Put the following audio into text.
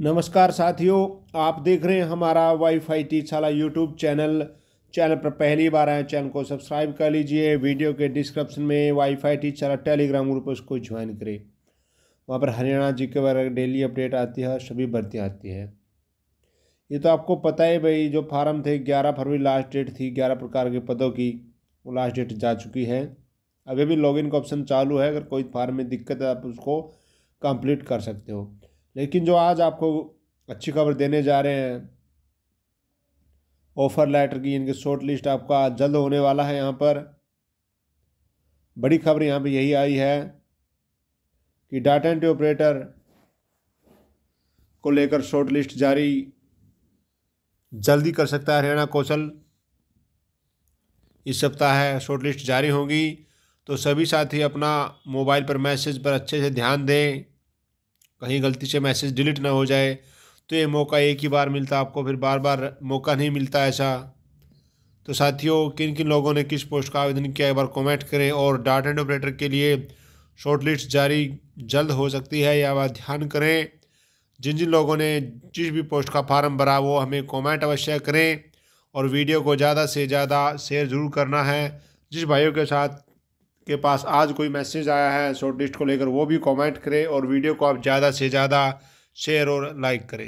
नमस्कार साथियों आप देख रहे हैं हमारा वाईफाई टीचाला यूट्यूब चैनल चैनल पर पहली बार आए चैनल को सब्सक्राइब कर लीजिए वीडियो के डिस्क्रिप्शन में वाईफाई टीचाला टेलीग्राम ग्रुप उसको ज्वाइन करें वहाँ पर हरियाणा जी के बारे में डेली अपडेट आती है सभी भर्तियाँ आती है ये तो आपको पता है भाई जो फार्म थे ग्यारह फरवरी लास्ट डेट थी ग्यारह प्रकार के पदों की वो लास्ट डेट जा चुकी है अभी भी लॉगिन का ऑप्शन चालू है अगर कोई फार्म में दिक्कत है आप उसको कंप्लीट कर सकते हो लेकिन जो आज आपको अच्छी खबर देने जा रहे हैं ऑफ़र लेटर की इनकी शॉर्ट लिस्ट आपका जल्द होने वाला है यहाँ पर बड़ी खबर यहाँ पे यही आई है कि डाटा एंट्री ऑपरेटर को लेकर शॉर्ट लिस्ट जारी जल्दी कर सकता है हरियाणा कौशल इस सप्ताह है शॉर्ट लिस्ट जारी होगी तो सभी साथी अपना मोबाइल पर मैसेज पर अच्छे से ध्यान दें कहीं गलती से मैसेज डिलीट ना हो जाए तो ये मौका एक ही बार मिलता आपको फिर बार बार मौका नहीं मिलता ऐसा तो साथियों किन किन लोगों ने किस पोस्ट का आवेदन किया एक बार कमेंट करें और डाटा एंड ऑपरेटर के लिए शॉर्ट लिस्ट जारी जल्द हो सकती है या बात ध्यान करें जिन जिन लोगों ने जिस भी पोस्ट का फार्म भरा वो हमें कमेंट अवश्य करें और वीडियो को ज़्यादा से ज़्यादा शेयर ज़रूर करना है जिस भाइयों के साथ के पास आज कोई मैसेज आया है शॉर्ट लिस्ट को लेकर वो भी कमेंट करें और वीडियो को आप ज़्यादा से ज़्यादा शेयर और लाइक करें